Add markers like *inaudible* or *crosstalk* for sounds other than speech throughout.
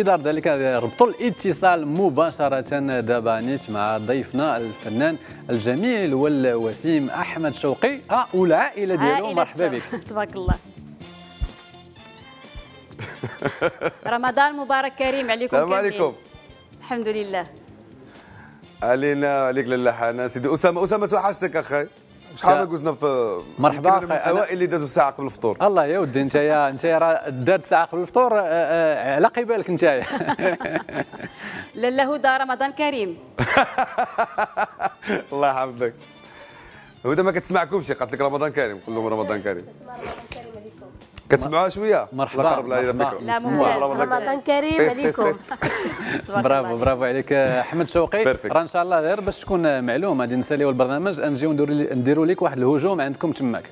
انتظار ذلك ربطوا الاتصال مباشرة دابا نيت مع ضيفنا الفنان الجميل والوسيم أحمد شوقي اه والعائلة ديالو مرحبا بك *laughs* تبارك الله رمضان مبارك كريم عليكم السلام عليكم الحمد لله علينا وعليك لله حنان سيدي أسامة أسامة توحشتك أخي شحال دوزنا في مرحبا من الاوائل اللي دازوا ساعه قبل الفطور الله يا ودي انت يا انت راه دارت ساعه قبل الفطور آه، آه، على قبالك انت *laughs* لاله هدى رمضان كريم *laughs* الله يحفظك هدى ما كتسمعكمش قالت لك رمضان كريم كلهم رمضان كريم كتسمعوها شويه مرحبا الله يقرب لنا بكم لا رمضان كريم طيب، طيب، عليكم طيب. *laughs* برافو برافو عليك احمد شوقي راه ان شاء الله غير باش تكون معلوم غادي نساليو البرنامج نجيو نديرو ليك واحد الهجوم عندكم تماك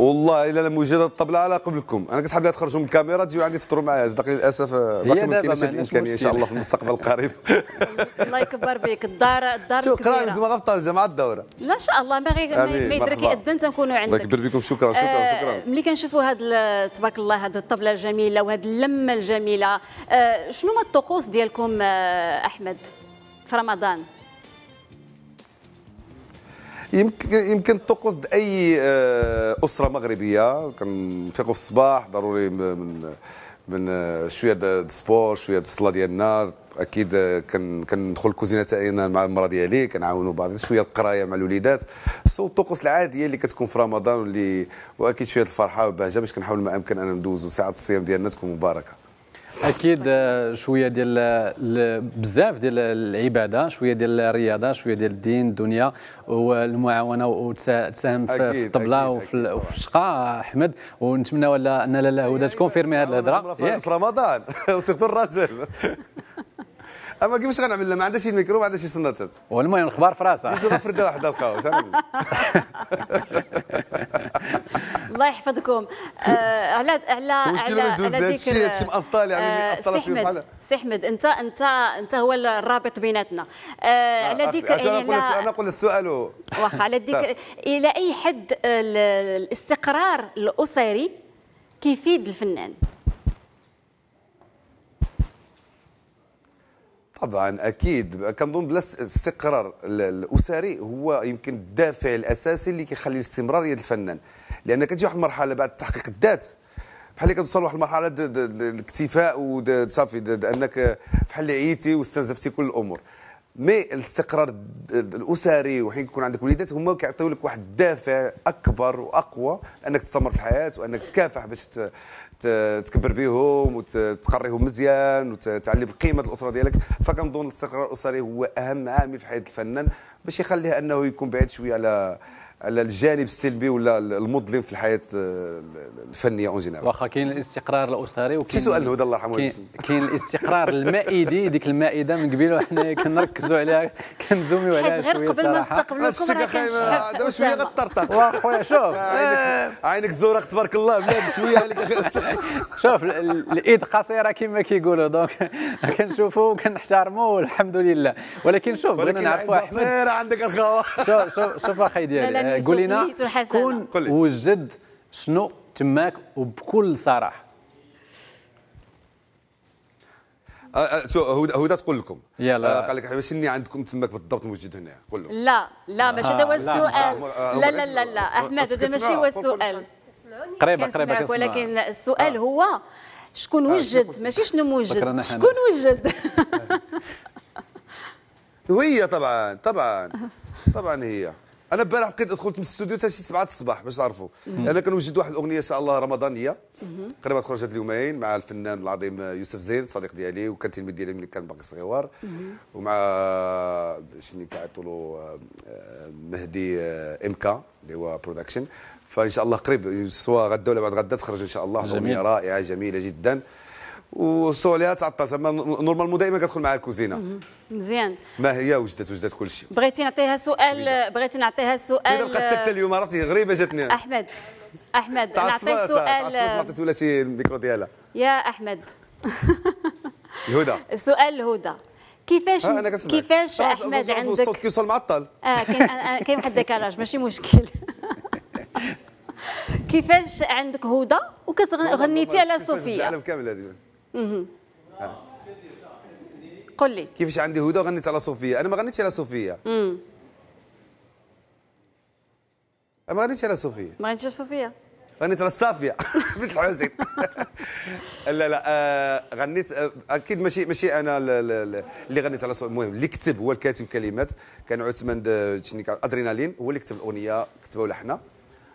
والله الا مجرد الطبله على قبلكم انا كنسحب لها تخرجوا من الكاميرا تجيو عندي تفطروا معايا صدق للاسف آه، باقي ما كاينش الامكانيه ان شاء الله في المستقبل القريب *laughs* الله يكبر بك الدار الدار الكبيره شكرا انتم غير في طنجه مع الدوره لا ان شاء الله ما غير ما يدرك اذن تنكونوا عندك الله يكبر بكم شكرا شكرا آه، شكرا ملي كنشوفوا هذا تبارك الله هذا الطبله الجميله وهذه اللمه الجميله آه، شنو ما الطقوس ديالكم احمد في رمضان يمكن يمكن تقصد اي آه، اسره مغربيه كنفيقوا في الصباح ضروري من من آه، شويه د سبور شويه د الصلاه ديالنا اكيد آه، كندخل الكوزينه تاعنا مع المراه ديالي كنعاونوا بعض شويه القرايه مع الوليدات سو الطقوس العاديه اللي كتكون في رمضان واللي واكيد شويه الفرحه والبهجه باش كنحاول ما امكن انا ندوزوا ساعه الصيام ديالنا تكون مباركه اكيد آه، شويه ديال آه، بزاف ديال العباده شويه ديال الرياضه شويه ديال الدين الدنيا والمعاونه وتساهم في الطبله وفي الشقاء احمد ونتمنى ولا ان لاله هدى أيوة، تكونفيرمي هذه الهضره في رمضان *laughs* وسيرتو الراجل *laughs* اما كيفاش غنعمل ما عندها شي ميكرو ما عندها شي سناتات والمهم الاخبار في راسها جبتو فرده واحده الخاوس *laughs* الله يحفظكم آه، على على على على يعني، آه، شي سي احمد سي انت انت انت هو الرابط بيناتنا آه، على ذيك انا إيه، نقول السؤال واخا على ذيك طيب. الى اي حد الاستقرار الاسري كيفيد الفنان طبعا اكيد كنظن بلا الاستقرار الاسري هو يمكن الدافع الاساسي اللي كيخلي الاستمراريه الفنان لان كتجي واحد المرحله بعد تحقيق الذات بحال اللي كتوصل لواحد المرحله الاكتفاء وصافي انك بحال اللي عييتي واستنزفتي كل الامور مي الاستقرار الاسري وحين يكون عندك وليدات هما كيعطيو لك واحد الدافع اكبر واقوى انك تستمر في الحياه وانك تكافح باش تكبر بهم وتقريهم مزيان وتعلم قيمه الاسره ديالك فكنظن الاستقرار الاسري هو اهم عامل في حياه الفنان باش يخليه انه يكون بعيد شويه على على الجانب السلبي ولا المظلم في الحياه آه، الفنيه اون جينيرال واخا كاين الاستقرار الاسري وكاين سؤال هدى الله يرحمه كاين, كاين الاستقرار المائدي ديك المائده من قبيل وحنا كنركزوا عليها كنزوميو عليها شويه قبل ما نستقبلكم راه كنشحب دابا شويه غطرطق واخويا شوف *laughs* عينك زورق تبارك الله بلاد شويه عليك شوف الايد قصيره كما كيقولوا دونك *laughs* كنشوفوا وكنحترموا والحمد لله ولكن شوف بغينا نعرفوا احمد عندك الخوا شوف شوف شوف اخي ديالي آه، قولي لنا شكون وجد شنو تماك وبكل صراحه هدى آه، آه، تقول لكم يلا قال لك اللي عندكم تماك بالضبط موجود هنا قول لهم لا لا ماشي هذا هو السؤال لا لا لا لا احمد هذا ماشي هو السؤال قريبه قريبه ولكن السؤال هو شكون وجد ماشي شنو موجد شكون وجد *laughs* هي طبعا طبعا طبعا هي انا امبارح بقيت دخلت من الاستوديو حتى شي 7 الصباح باش تعرفوا انا كنوجد واحد الاغنيه ان شاء الله رمضانيه قريبا تخرج هاد اليومين مع الفنان العظيم يوسف زين صديق ديالي وكان تلميذ ديالي ملي كان باقي صغيور ومع شني كيعيطوا آه، مهدي آه، امكا اللي هو برودكشن فان شاء الله قريب سواء غدا ولا بعد غدا تخرج ان شاء الله اغنيه رائعه جميله جدا وسوليا تعطلت تما نورمالمون دائما كتدخل معها الكوزينه مزيان ما هي وجدت وجدت كل شيء بغيتي نعطيها سؤال بغيتي نعطيها سؤال بقات ساكته اليوم عرفتي غريبه جاتني احمد احمد نعطي سؤال عطيت ولا شي الميكرو ديالها يا احمد *laughs* الهدى سؤال الهدى كيفاش آه، كيفاش احمد عندك الصوت كيوصل معطل اه كاين آه، آه، كاين واحد الديكالاج ماشي مشكل *laughs* كيفاش عندك هدى وكتغنيتي على *laughs* صوفيا العالم كامل هذه اها قل لي كيفاش عندي هدى غنيت على صوفيا انا ما غنيتش على صوفيا امم ما غنيتش على صوفيا ما غنيتش على صوفيا غنيت على صافيا *laughs* بنت الحسين *laughs* لا لا آه، غنيت آه، اكيد ماشي ماشي انا اللي غنيت على صوفيا المهم اللي كتب هو الكاتب كلمات كان عثمان آه، ادرينالين هو اللي كتب الاغنيه كتبوا لحنا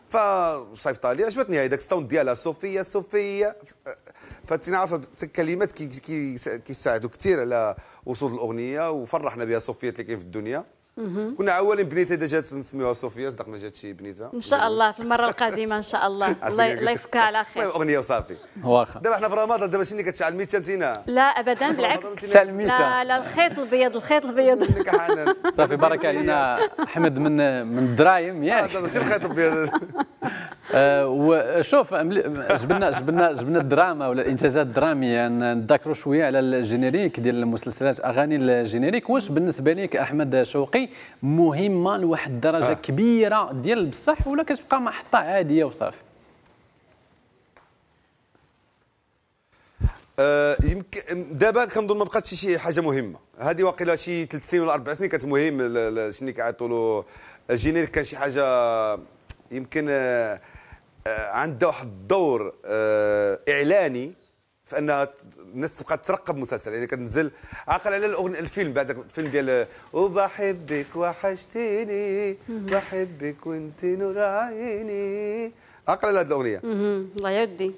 فصيفط لي عجبتني هذاك الساوند ديالها صوفيا صوفيا فتنعرف كلمات كيساعدوا كثير على وصول الاغنيه وفرحنا بها صوفيا اللي كاين في الدنيا كنا اولا بنيته جات نسميوها صوفيا صدق ما جاتش بنيته ان شاء الله في المره القادمه ان شاء الله *laughs* الله يفكها على خير اغنيه وصافي واخا دابا حنا في رمضان دابا شنو كتشعل الميته انت لا ابدا بالعكس لا لا الخيط البيض الخيط البيض *laughs* صافي بارك علينا احمد من من الدرايم ياك هذا آه، ماشي الخيط البيض *laughs* آه، وشوف جبنا جبنا جبنا الدراما ولا الانتاجات الدراميه نذكروا شويه على الجينيريك ديال المسلسلات اغاني الجينيريك واش بالنسبه لك احمد شوقي مهمه لواحد الدرجه آه. كبيره ديال بصح ولا كتبقى محطه عاديه وصافي آه يمكن دابا كنظن ما بقاتش شي حاجه مهمه هذه واقيلا شي ثلاث سنين ولا اربع سنين كانت مهم شنو كيعيطوا له الجينيريك كان شي حاجه يمكن آه آه، عندها واحد الدور آه، اعلاني في انها الناس تبقى ترقب مسلسل يعني كتنزل عاقل آه، على الاغنيه الفيلم بعد الفيلم ديال وبحبك وحشتيني بحبك وانت نور عيني عاقل على هذه الاغنيه الله يودي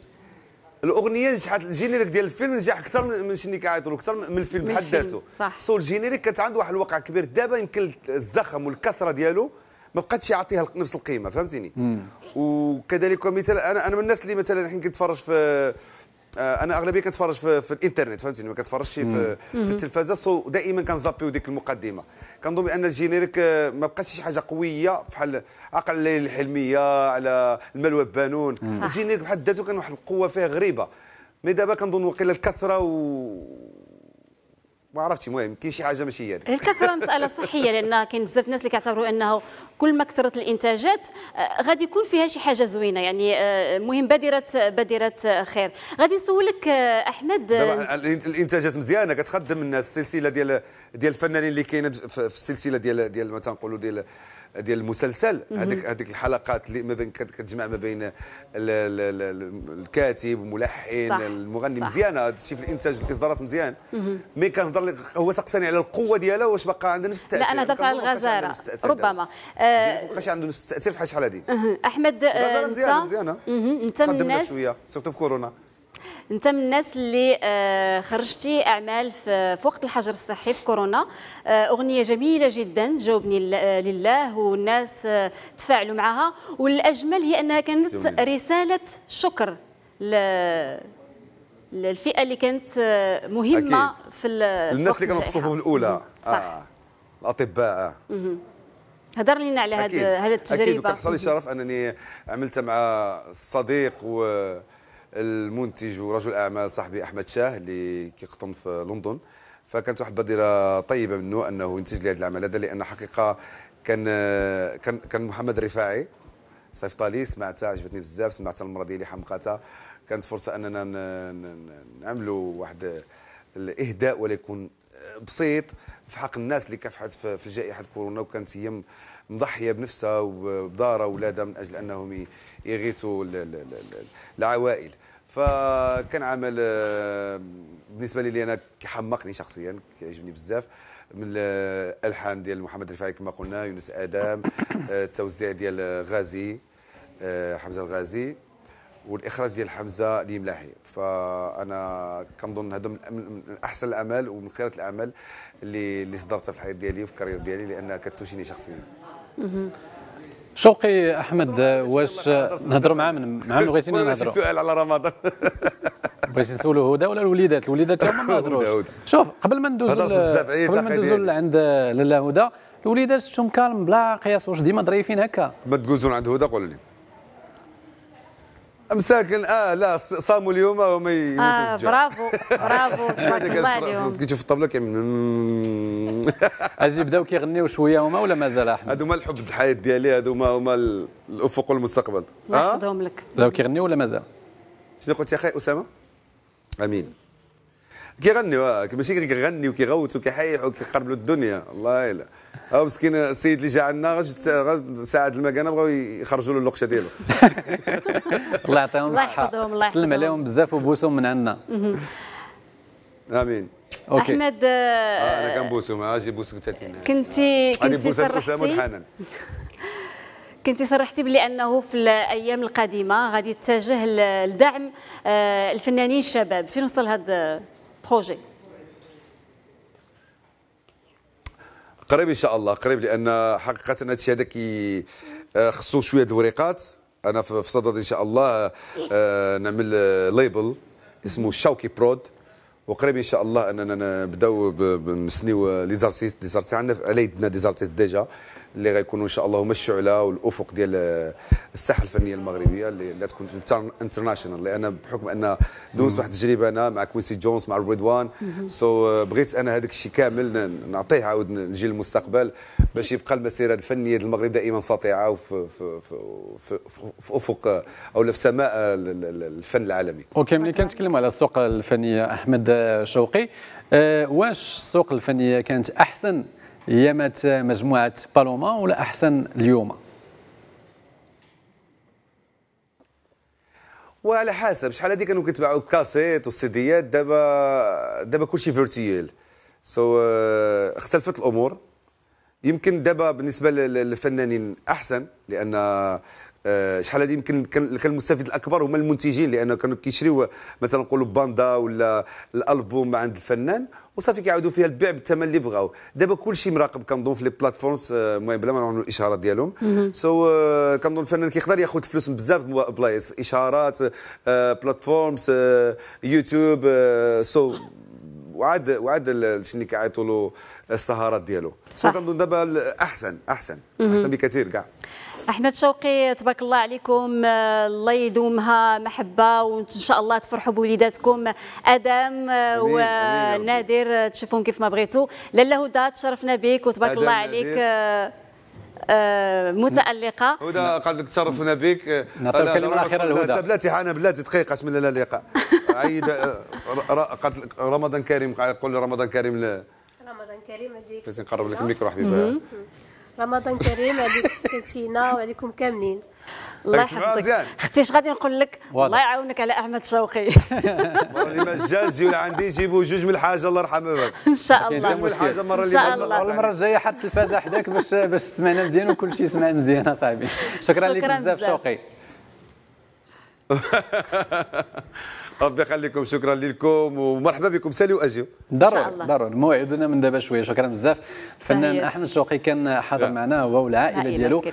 الاغنيه نجحت الجينيريك ديال الفيلم نجح اكثر من شني كيعيطوا اكثر من الفيلم بحد ذاته صح سو الجينيريك كانت عنده واحد الواقع كبير دابا يمكن الزخم والكثره ديالو ما بقاتش يعطيها نفس القيمه فهمتني وكذلك مثلا انا انا من الناس اللي مثلا حين كنتفرج في آه، انا اغلبيه كنتفرج في, في الانترنت فهمتني ما كنتفرجش في, في التلفازه سو دائما كنزابيو ديك المقدمه كنظن بان الجينيريك آه، ما بقاش شي حاجه قويه بحال عقل الليل الحلميه على الملوى بانون الجينيريك بحد ذاته كان واحد القوه فيه غريبه مي دابا كنظن وقيله الكثره و ما عرفتش المهم كاين شي حاجه ماشي هي يعني. الكثره مساله صحيه لان كاين بزاف الناس اللي كيعتبروا انه كل ما كثرت الانتاجات آه، غادي يكون فيها شي حاجه زوينه يعني المهم آه، بادره بادره خير غادي نسولك آه، احمد الانتاجات مزيانه كتخدم الناس السلسله ديال ديال الفنانين اللي كاينه في السلسله ديال ديال ما تنقولوا ديال ديال المسلسل هذيك هذيك الحلقات اللي ما بين كتجمع ما بين الكاتب الملحن المغني مزيانه هذا الشيء في الانتاج الاصدارات مزيان مي كنهضر هو سقساني على القوه ديالها واش باقا عندها نفس التاثير لا انا هضرت على الغزاره ربما ما بقاش عنده نفس التاثير في شحال هذه أه، احمد آه، انت مزيانه مزيانه انت من الناس سيرتو في كورونا انت من الناس اللي آه، خرجتي اعمال في وقت الحجر الصحي في كورونا آه، اغنيه جميله جدا جاوبني آه، لله والناس تفاعلوا معها والاجمل هي انها كانت رساله شكر ل... اللي كانت مهمه أكيد. في الناس اللي كانوا في الصفوف الاولى صح آه. الاطباء هضر لنا على هذه التجربه اكيد وكان حصل لي الشرف انني عملت مع صديق و المنتج ورجل اعمال صاحبي احمد شاه اللي كيقطن في لندن فكانت واحد البادره طيبه منه انه ينتج لي هذا العمل هذا لان حقيقه كان كان كان محمد الرفاعي صيفطها لي سمعتها عجبتني بزاف سمعتها المره ديالي حمقاتها كانت فرصه اننا نعملوا واحد الاهداء ولا يكون بسيط في حق الناس اللي كافحت في جائحه كورونا وكانت هي مضحيه بنفسها وبدارها واولادها من اجل انهم يغيثوا العوائل فكان عمل آه، بالنسبه لي انا حمقني شخصيا كيعجبني بزاف من الالحان ديال محمد رفاعي كما قلنا يونس ادم آه، التوزيع ديال غازي آه، حمزه الغازي والاخراج ديال حمزه الملاحي فانا كنظن هذا من احسن الاعمال ومن خيرة الاعمال اللي اللي صدرتها في الحياه ديالي وفي الكارير ديالي لانها كتوشيني شخصيا شوقي احمد واش نهضروا مع من مع من بغيتي نهضروا السؤال على رمضان بغيتي نسولو هدى ولا الوليدات الوليدات هما ما نهضروش شوف قبل ما ندوزوا إيه، قبل ما ندوزوا إيه. عند لاله هدى الوليدات شفتهم كالم بلا قياس واش ديما ظريفين هكا ما تدوزون عند هدى قول لي مساكن اه لا صاموا اليوم وما اه برافو برافو *laughs* تبارك الله عليهم كي تشوف الطبله كيعمل اجي بداو كيغنيو شويه هما ولا مازال احمد هذوما الحب الحياه ديالي هذوما هما الافق والمستقبل ناخذهم آه؟ لك بداو كيغنيو ولا مازال شنو قلت يا اخي اسامه امين كيغني آه، ماشي كيغني وكيغوت وكيحيح وكيقربلوا الدنيا الله يلا هو آه، مسكين آه، السيد اللي جا عندنا ساعد المكانه بغاو يخرجوا له اللقشه ديالو *laughs* الله يعطيهم الصحه الله سلم عليهم بزاف وبوسهم من عندنا امين أوكي. احمد آه انا كنبوسو ما اجي بوسك كنتي *laughs* كنتي صرحتي كنتي صرحتي بلي انه في الايام القادمه غادي تتجه لدعم الفنانين الشباب فين وصل هذا بروجي قريب ان شاء الله قريب لان حقيقه هادشي هذا كي آه، خصو شويه الوريقات انا في صدد ان شاء الله آه، نعمل ليبل آه، اسمه شوكي برود وقريب ان شاء الله اننا نبداو نسنيو ليزارتيست ليزارتيست عندنا على يدنا ديزارتيست ديجا اللي غيكونوا ان شاء الله هما الشعله والافق ديال الساحه الفنيه المغربيه اللي, تكون انترناشونال لان بحكم ان دوزت واحد التجربه انا مع كويسي جونز مع رودوان سو so, بغيت انا هذاك الشيء كامل نعطيه عاود نجي للمستقبل باش يبقى المسيره الفنيه المغرب دائما ساطعه وفي في في في, في افق او في سماء الفن العالمي. اوكي ملي كنتكلم على السوق الفنيه احمد شوقي أه واش السوق الفنيه كانت احسن يامات مجموعة بالوما ولا أحسن اليوم وعلى حسب شحال هذيك كانوا كيتباعوا الكاسيت والسيديات دابا دابا كلشي فيرتيال سو so, uh, اختلفت الامور يمكن دابا بالنسبه للفنانين احسن لان آه، شحال هذه يمكن كان المستفيد الاكبر هما المنتجين لان كانوا كيشريو مثلا نقولوا باندا ولا الالبوم عند الفنان وصافي كيعاودوا فيها البيع بالثمن اللي بغاو دابا كل شيء مراقب كنظن في لي بلاتفورمز آه، المهم بلا ما نعملوا الاشارات ديالهم سو so, آه، كنظن الفنان كيقدر ياخذ فلوس من بزاف بلايص اشارات بلاتفورمز يوتيوب سو وعاد وعاد شنو كيعيطوا له السهرات ديالو صح كنظن دابا احسن احسن احسن بكثير كاع احمد شوقي تبارك الله عليكم آه، الله يدومها محبه وان شاء الله تفرحوا بوليداتكم ادم آه، ونادر آه، تشوفهم كيف ما بغيتوا لاله هدى تشرفنا بك وتبارك الله عليك متالقه هدى قال *laughs* لك تشرفنا بك نعطي الكلمه الاخيره لهدى بلاتي حنا بلاتي دقيقه اسم الله اللقاء عيد رمضان كريم قول رمضان كريم رمضان كريم نقرب لك الميكرو حبيبي رمضان كريم عليك سنتينا وعليكم كاملين الله يحفظك اختي اش غادي نقول لك الله يعاونك على احمد شوقي *laughs* والله ما جاز جيو لعندي جيبوا جوج من الحاجه الله يرحم بابك ان شاء الله جوج من الحاجه المره اللي ان شاء الله المره الجايه حط التلفازه حداك باش باش سمعنا مزيان وكل شيء سمع مزيان اصاحبي شكرا, شكرا لك بزاف شوقي *laughs* ربي يخليكم شكرا لكم ومرحبا بكم سالي اجيو ضروري ضروري موعدنا من دابا شويه شكرا بزاف الفنان احمد شوقي كان حاضر معنا هو والعائله ديالو